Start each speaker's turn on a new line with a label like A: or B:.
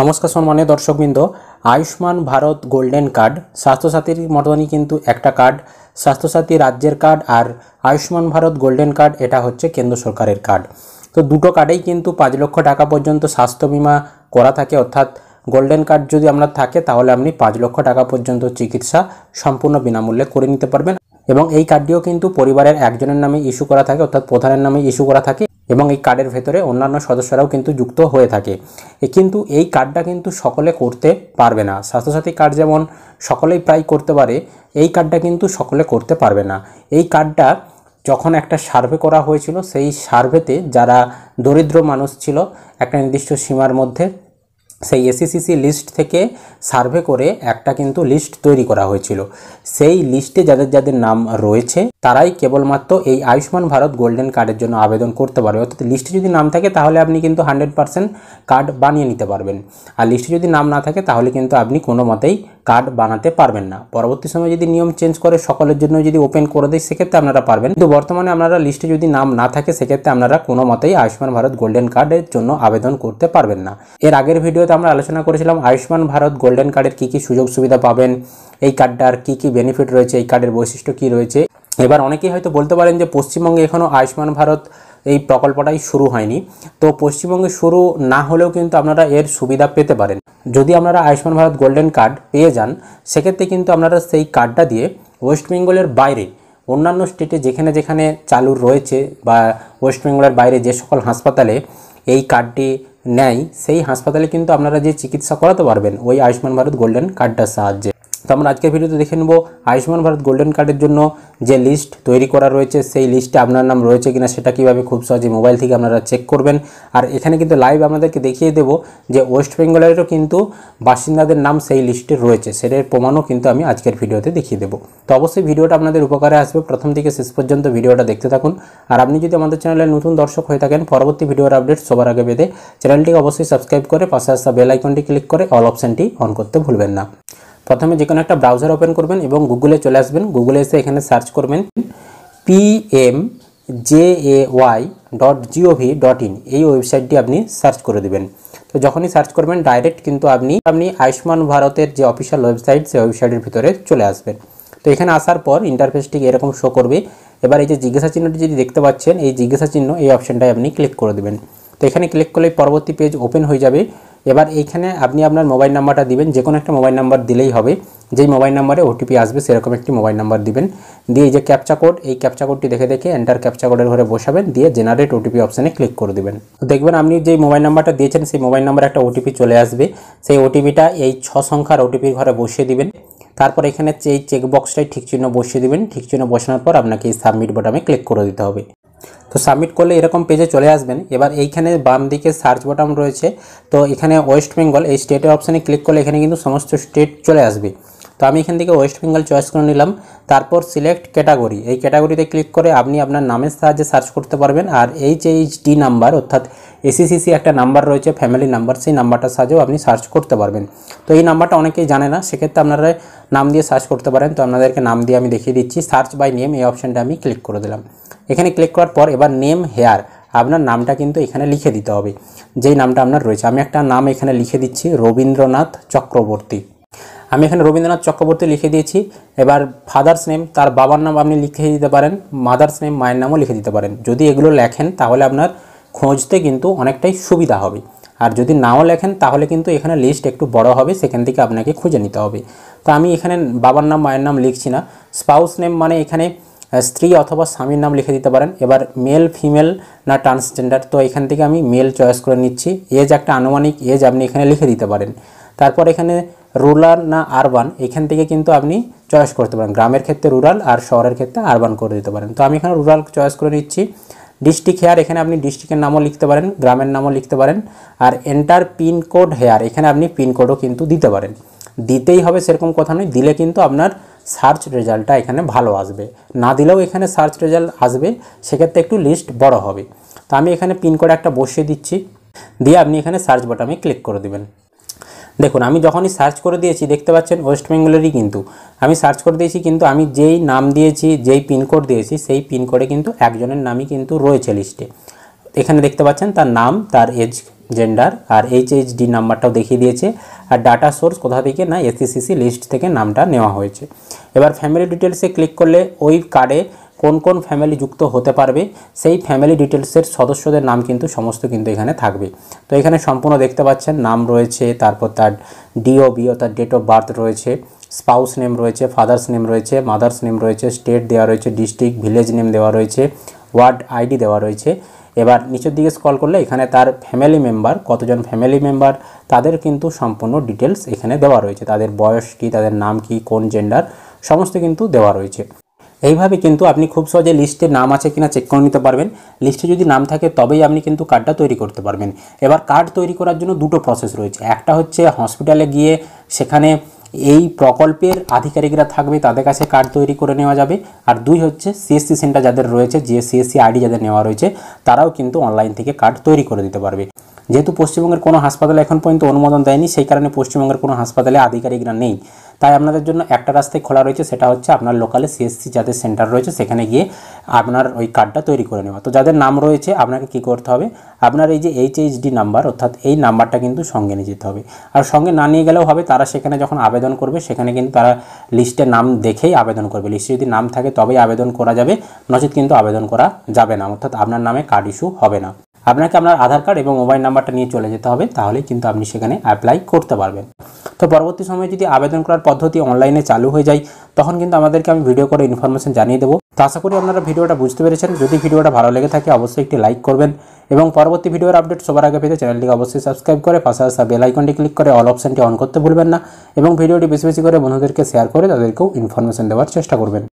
A: নমস্কার সম্মানীয় দর্শকবৃন্দ আয়ুষ্মান ভারত গোল্ডেন কার্ড স্বাস্থ্যসাথীর মতনই কিন্তু একটা কার্ড স্বাস্থ্যসাথী রাজ্যের কার্ড আর আয়ুষ্মান ভারত গোল্ডেন কার্ড এটা হচ্ছে কেন্দ্র সরকারের কার্ড তো দুটো কার্ডেই কিন্তু পাঁচ লক্ষ টাকা পর্যন্ত স্বাস্থ্য বিমা করা থাকে অর্থাৎ গোল্ডেন কার্ড যদি আপনার থাকে তাহলে আপনি পাঁচ লক্ষ টাকা পর্যন্ত চিকিৎসা সম্পূর্ণ বিনামূল্যে করে নিতে পারবেন এবং এই কার্ডটিও কিন্তু পরিবারের একজনের নামে ইস্যু করা থাকে অর্থাৎ প্রধানের নামে ইস্যু করা থাকে এবং এই কার্ডের ভেতরে অন্যান্য সদস্যরাও কিন্তু যুক্ত হয়ে থাকে কিন্তু এই কার্ডটা কিন্তু সকলে করতে পারবে না স্বাস্থ্যসাথী কার্ড যেমন সকলেই প্রায় করতে পারে এই কার্ডটা কিন্তু সকলে করতে পারবে না এই কার্ডটা যখন একটা সার্ভে করা হয়েছিল সেই সার্ভেতে যারা দরিদ্র মানুষ ছিল একটা নির্দিষ্ট সীমার মধ্যে সেই এসিসিসি লিস্ট e থেকে সার্ভে করে একটা কিন্তু লিস্ট তৈরি করা হয়েছিল সেই লিস্টে যাদের যাদের নাম রয়েছে তারাই কেবলমাত্র এই আয়ুষ্মান ভারত গোল্ডেন কার্ডের জন্য আবেদন করতে পারবে অর্থাৎ লিস্টে যদি নাম থাকে তাহলে আপনি কিন্তু হান্ড্রেড পার্সেন্ট কার্ড বানিয়ে নিতে পারবেন আর লিস্টে যদি নাম না থাকে তাহলে কিন্তু আপনি কোনো মতেই কার্ড বানাতে পারবেন না পরবর্তী সময় যদি নিয়ম চেঞ্জ করে সকলের জন্য যদি ওপেন করে দেয় সেক্ষেত্রে আপনারা পারবেন কিন্তু বর্তমানে আপনারা লিস্টে যদি নাম না থাকে সেক্ষেত্রে আপনারা কোনো মতেই আয়ুষ্মান ভারত গোল্ডেন কার্ডের জন্য আবেদন করতে পারবেন না এর আগের ভিডিও ভিডিওতে আমরা আলোচনা করেছিলাম আয়ুষ্মান ভারত গোল্ডেন কার্ডের কী কী সুযোগ সুবিধা পাবেন এই কার্ডটার কী কী বেনিফিট রয়েছে এই কার্ডের বৈশিষ্ট্য কী রয়েছে এবার অনেকেই হয়তো বলতে পারেন যে পশ্চিমবঙ্গে এখনও আয়ুষ্মান ভারত এই প্রকল্পটাই শুরু হয়নি তো পশ্চিমবঙ্গে শুরু না হলেও কিন্তু আপনারা এর সুবিধা পেতে পারেন যদি আপনারা আয়ুষ্মান ভারত গোল্ডেন কার্ড পেয়ে যান সেক্ষেত্রে কিন্তু আপনারা সেই কার্ডটা দিয়ে ওয়েস্ট বেঙ্গলের বাইরে অন্যান্য স্টেটে যেখানে যেখানে চালু রয়েছে বা ওয়েস্ট বেঙ্গলের বাইরে যে সকল হাসপাতালে এই কার্ডটি নেয় সেই হাসপাতালে কিন্তু আপনারা যে চিকিৎসা করাতে পারবেন ওই আয়ুষ্মান ভারত গোল্ডেন কার্ডটার সাহায্যে তো আমরা আজকের ভিডিওতে দেখে নেব আয়ুষ্মান ভারত গোল্ডেন কার্ডের জন্য যে লিস্ট তৈরি করা রয়েছে সেই লিস্টে আপনার নাম রয়েছে কিনা সেটা কীভাবে খুব সহজে মোবাইল থেকে আপনারা চেক করবেন আর এখানে কিন্তু লাইভ আপনাদেরকে দেখিয়ে দেব যে ওয়েস্ট বেঙ্গলেরও কিন্তু বাসিন্দাদের নাম সেই লিস্টে রয়েছে সেটার প্রমাণও কিন্তু আমি আজকের ভিডিওতে দেখিয়ে দেবো তো অবশ্যই ভিডিওটা আপনাদের উপকারে আসবে প্রথম থেকে শেষ পর্যন্ত ভিডিওটা দেখতে থাকুন আর আপনি যদি আমাদের চ্যানেলে নতুন দর্শক হয়ে থাকেন পরবর্তী ভিডিওর আপডেট সবার আগে পেতে চ্যানেলটিকে অবশ্যই সাবস্ক্রাইব করে পাশে আসা বেল আইকনটি ক্লিক করে অল অপশানটি অন করতে ভুলবেন না প্রথমে যে কোনো একটা ব্রাউজার ওপেন করবেন এবং গুগলে চলে আসবেন গুগলে এসে এখানে সার্চ করবেন P M J A Y dot G O V dot in এই ওয়েবসাইটটি আপনি সার্চ করে দেবেন তো যখনই সার্চ করবেন ডাইরেক্ট কিন্তু আপনি আপনি আয়ুষ্মান ভারতের যে অফিসিয়াল ওয়েবসাইট সেই ওয়েবসাইটের ভিতরে চলে আসবেন তো এখানে আসার পর ইন্টারফেসটি এরকম শো করবে এবার এই যে জিজ্ঞাসা চিহ্নটি যদি দেখতে পাচ্ছেন এই জিজ্ঞাসা চিহ্ন এই অপশানটায় আপনি ক্লিক করে দেবেন তো এখানে ক্লিক করলে পরবর্তী পেজ ওপেন হয়ে যাবে এবার এইখানে আপনি আপনার মোবাইল নাম্বারটা দিবেন যে কোনো একটা মোবাইল নাম্বার দিলেই হবে যেই মোবাইল নাম্বারে ওটিপি আসবে সেরকম একটি মোবাইল নাম্বার দিবেন দিয়ে এই যে ক্যাপচা কোড এই ক্যাপচা কোডটি দেখে দেখে এন্টার ক্যাপচা কোডের ঘরে বসাবেন দিয়ে জেনারেট ওটিপি অপশানে ক্লিক করে দেবেন দেখবেন আপনি যে মোবাইল নাম্বারটা দিয়েছেন সেই মোবাইল নাম্বারে একটা ওটিপি চলে আসবে সেই ওটিপিটা এই ছ সংখ্যার ওটিপির ঘরে বসিয়ে দিবেন তারপর এখানে এই চেকবক্সটাই ঠিক চিহ্ন বসিয়ে দেবেন ঠিক চিহ্ন বসানোর পর আপনাকে এই সাবমিট বাটনে ক্লিক করে দিতে হবে তো সাবমিট করলে এরকম পেজে চলে আসবেন এবার এইখানে বাম দিকে সার্চ বটম রয়েছে তো এখানে ওয়েস্ট বেঙ্গল এই স্টেটের অপশানে ক্লিক করলে এখানে কিন্তু সমস্ত স্টেট চলে আসবে তো আমি এখান থেকে ওয়েস্ট বেঙ্গল চয়েস করে নিলাম তারপর সিলেক্ট ক্যাটাগরি এই ক্যাটাগরিতে ক্লিক করে আপনি আপনার নামের সাহায্যে সার্চ করতে পারবেন আর এইচ এইচ ডি নাম্বার অর্থাৎ এসিসিসি একটা নাম্বার রয়েছে ফ্যামিলি নাম্বার সেই নাম্বারটার সাহায্যেও আপনি সার্চ করতে পারবেন তো এই নাম্বারটা অনেকেই জানে না সেক্ষেত্রে আপনারা নাম দিয়ে সার্চ করতে পারেন তো আপনাদেরকে নাম দিয়ে আমি দেখিয়ে দিচ্ছি সার্চ বাই নেম এই অপশানটা আমি ক্লিক করে দিলাম এখানে ক্লিক করার পর এবার নেম হেয়ার আপনার নামটা কিন্তু এখানে লিখে দিতে হবে যেই নামটা আপনার রয়েছে আমি একটা নাম এখানে লিখে দিচ্ছি রবীন্দ্রনাথ চক্রবর্তী আমি এখানে রবীন্দ্রনাথ চক্রবর্তী লিখে দিয়েছি এবার ফাদার্স নেম তার বাবার নাম আপনি লিখে দিতে পারেন মাদার্স নেম মায়ের নামও লিখে দিতে পারেন যদি এগুলো লেখেন তাহলে আপনার খোঁজতে কিন্তু অনেকটাই সুবিধা হবে আর যদি নাও লেখেন তাহলে কিন্তু এখানে লিস্ট একটু বড় হবে সেখান থেকে আপনাকে খুঁজে নিতে হবে তো আমি এখানে বাবার নাম মায়ের নাম লিখছি না স্পাউস নেম মানে এখানে স্ত্রী অথবা স্বামীর নাম লিখে দিতে পারেন এবার মেল ফিমেল না ট্রান্সজেন্ডার তো এখান থেকে আমি মেল চয়েস করে নিচ্ছি এজ একটা আনুমানিক এজ আপনি এখানে লিখে দিতে পারেন তারপর এখানে রুরাল না আরবান এখান থেকে কিন্তু আপনি চয়েস করতে পারেন গ্রামের ক্ষেত্রে রুরাল আর শহরের ক্ষেত্রে আরবান করে দিতে পারেন তো আমি এখানে রুরাল চয়েস করে নিচ্ছি ডিস্ট্রিক্ট হেয়ার এখানে আপনি ডিস্ট্রিক্টের নামও লিখতে পারেন গ্রামের নামও লিখতে পারেন আর এন্টার পিনকোড হেয়ার এখানে আপনি পিনকোডও কিন্তু দিতে পারেন দিতেই হবে সেরকম কথা নয় দিলে কিন্তু আপনার সার্চ রেজাল্টটা এখানে ভালো আসবে না দিলেও এখানে সার্চ রেজাল্ট আসবে সেক্ষেত্রে একটু লিস্ট বড় হবে তো আমি এখানে পিন একটা বসিয়ে দিচ্ছি দিয়ে আপনি এখানে সার্চ বাটনে ক্লিক করে দেবেন দেখুন আমি যখনই সার্চ করে দিয়েছি দেখতে পাচ্ছেন ওয়েস্ট বেঙ্গলেরই কিন্তু আমি সার্চ করে দিয়েছি কিন্তু আমি যেই নাম দিয়েছি যেই পিনকোড দিয়েছি সেই পিনকোডে কিন্তু একজনের নামই কিন্তু রয়েছে লিস্টে এখানে দেখতে পাচ্ছেন তার নাম তার এজ জেন্ডার আর ডি নাম্বারটাও দেখিয়ে দিয়েছে আর ডাটা সোর্স কোথা থেকে না এসিসিসি লিস্ট e থেকে নামটা নেওয়া হয়েছে এবার ফ্যামিলি ডিটেলসে ক্লিক করলে ওই কার্ডে কোন কোন ফ্যামিলি যুক্ত হতে পারবে সেই ফ্যামিলি ডিটেলসের সদস্যদের নাম কিন্তু সমস্ত কিন্তু এখানে থাকবে তো এখানে সম্পূর্ণ দেখতে পাচ্ছেন নাম রয়েছে তারপর তার ডিওবি অর্থাৎ ডেট অফ বার্থ রয়েছে স্পাউস নেম রয়েছে ফাদার্স নেম রয়েছে মাদার্স নেম রয়েছে স্টেট দেওয়া রয়েছে ডিস্ট্রিক্ট ভিলেজ নেম দেওয়া রয়েছে ওয়ার্ড আইডি দেওয়া রয়েছে এবার নিচের দিকে স্কল করলে এখানে তার ফ্যামিলি মেম্বার কতজন ফ্যামিলি মেম্বার তাদের কিন্তু সম্পূর্ণ ডিটেলস এখানে দেওয়া রয়েছে তাদের বয়স কী তাদের নাম কি কোন জেন্ডার সমস্ত কিন্তু দেওয়া রয়েছে এইভাবে কিন্তু আপনি খুব সহজে লিস্টে নাম আছে কিনা চেক করে নিতে পারবেন লিস্টে যদি নাম থাকে তবেই আপনি কিন্তু কার্ডটা তৈরি করতে পারবেন এবার কার্ড তৈরি করার জন্য দুটো প্রসেস রয়েছে একটা হচ্ছে হসপিটালে গিয়ে সেখানে এই প্রকল্পের আধিকারিকরা থাকবে তাদের কাছে কার্ড তৈরি করে নেওয়া যাবে আর দুই হচ্ছে সিএসসি সেন্টার যাদের রয়েছে যে সিএসসি আইডি যাদের নেওয়া রয়েছে তারাও কিন্তু অনলাইন থেকে কার্ড তৈরি করে দিতে পারবে যেহেতু পশ্চিমবঙ্গের কোনো হাসপাতালে এখন পর্যন্ত অনুমোদন দেয়নি সেই কারণে পশ্চিমবঙ্গের কোনো হাসপাতালে আধিকারিকরা নেই তাই আপনাদের জন্য একটা রাস্তায় খোলা রয়েছে সেটা হচ্ছে আপনার লোকালে সিএসসি যাদের সেন্টার রয়েছে সেখানে গিয়ে আপনার ওই কার্ডটা তৈরি করে নেওয়া তো যাদের নাম রয়েছে আপনাকে কি করতে হবে আপনার এই যে এইচএইচডি নাম্বার অর্থাৎ এই নাম্বারটা কিন্তু সঙ্গে নিয়ে যেতে হবে আর সঙ্গে না নিয়ে গেলেও হবে তারা সেখানে যখন আবেদন করবে সেখানে কিন্তু তারা লিস্টে নাম দেখেই আবেদন করবে লিস্টে যদি নাম থাকে তবেই আবেদন করা যাবে নচেত কিন্তু আবেদন করা যাবে না অর্থাৎ আপনার নামে কার্ড ইস্যু হবে না আপনাকে আপনার আধার কার্ড এবং মোবাইল নাম্বারটা নিয়ে চলে যেতে হবে তাহলে কিন্তু আপনি সেখানে অ্যাপ্লাই করতে পারবেন তো পরবর্তী সময়ে যদি আবেদন করার পদ্ধতি অনলাইনে চালু হয়ে যায় তখন কিন্তু আমাদেরকে আমি ভিডিও করে ইনফরমেশন জানিয়ে দেবো তো আশা করি আপনারা ভিডিওটা বুঝতে পেরেছেন যদি ভিডিওটা ভালো লেগে থাকে অবশ্যই একটি লাইক করবেন এবং পরবর্তী ভিডিওর আপডেট সবার আগে পেতে চ্যানেলটিকে অবশ্যই সাবস্ক্রাইব করে পাশে আসা বেল আইকনটি ক্লিক করে অল অপশানটি অন করতে ভুলবেন না এবং ভিডিওটি বেশি বেশি করে বন্ধুদেরকে শেয়ার করে তাদেরকেও ইনফরমেশন দেওয়ার চেষ্টা করবেন